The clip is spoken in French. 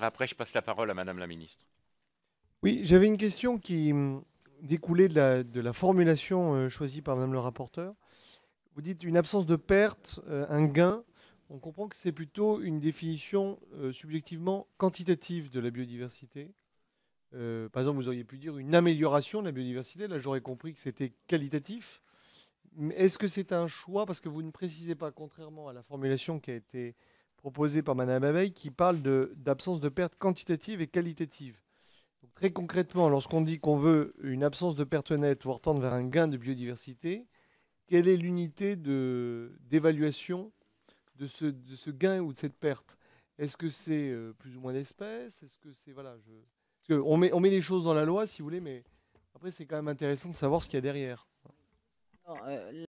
Après, je passe la parole à Madame la Ministre. Oui, j'avais une question qui hum, découlait de la, formulation euh, choisie par Madame le rapporteur. Vous dites une absence de perte, euh, un gain. On comprend que c'est plutôt une définition euh, subjectivement quantitative de la biodiversité. par exemple, vous auriez pu dire une amélioration de la biodiversité. Là, j'aurais compris que c'était qualitatif. Est-ce que c'est un choix Parce que vous ne précisez pas, contrairement à la formulation qui a été proposé par Madame Abeille qui parle d'absence de, perte quantitative et qualitative. très concrètement, lorsqu'on dit qu'on veut une absence de perte nette voire tendre vers un gain de biodiversité, quelle est l'unité d'évaluation de, ce, de ce gain ou de cette perte Est-ce que c'est euh, plus ou moins d'espèces Est-ce que c'est voilà, on met on met les choses dans la loi si vous voulez, mais après c'est quand même intéressant de savoir ce qu'il y a derrière. Euh,